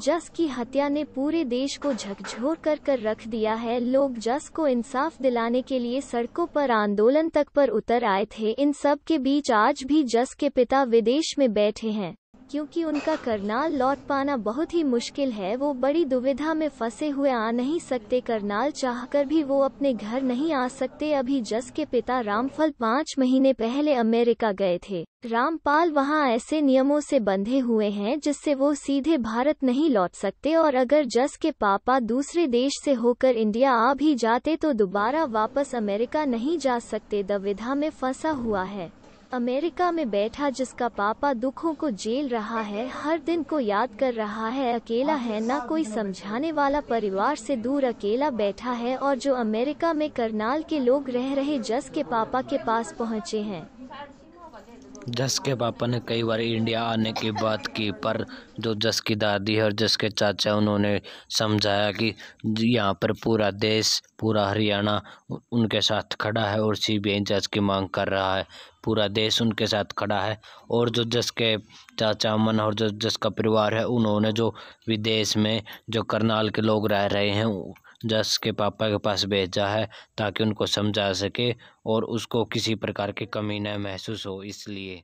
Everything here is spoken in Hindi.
जस की हत्या ने पूरे देश को झकझोर कर कर रख दिया है लोग जस को इंसाफ दिलाने के लिए सड़कों पर आंदोलन तक पर उतर आए थे इन सब के बीच आज भी जस के पिता विदेश में बैठे हैं क्योंकि उनका करनाल लौट पाना बहुत ही मुश्किल है वो बड़ी दुविधा में फंसे हुए आ नहीं सकते करनाल चाहकर भी वो अपने घर नहीं आ सकते अभी जस के पिता रामफल पाँच महीने पहले अमेरिका गए थे रामपाल वहाँ ऐसे नियमों से बंधे हुए हैं जिससे वो सीधे भारत नहीं लौट सकते और अगर जस के पापा दूसरे देश से होकर इंडिया आ भी जाते तो दोबारा वापस अमेरिका नहीं जा सकते दुविधा में फंसा हुआ है अमेरिका में बैठा जिसका पापा दुखों को जेल रहा है हर दिन को याद कर रहा है अकेला है ना कोई समझाने वाला परिवार से दूर अकेला बैठा है और जो अमेरिका में करनाल के लोग रह रहे जस के पापा के पास पहुंचे हैं जस के पापा ने कई बार इंडिया आने की बात की पर जो जस की दादी है और जस के चाचा उन्होंने समझाया कि यहाँ पर पूरा देश पूरा हरियाणा उनके साथ खड़ा है और सी बी जज की मांग कर रहा है पूरा देश उनके साथ खड़ा है और जो जस के चाचा अमन और जो जस का परिवार है उन्होंने जो विदेश में जो करनाल के लोग रह रहे हैं जस के पापा के पास भेजा है ताकि उनको समझा सके और उसको किसी प्रकार की कमी न महसूस हो इसलिए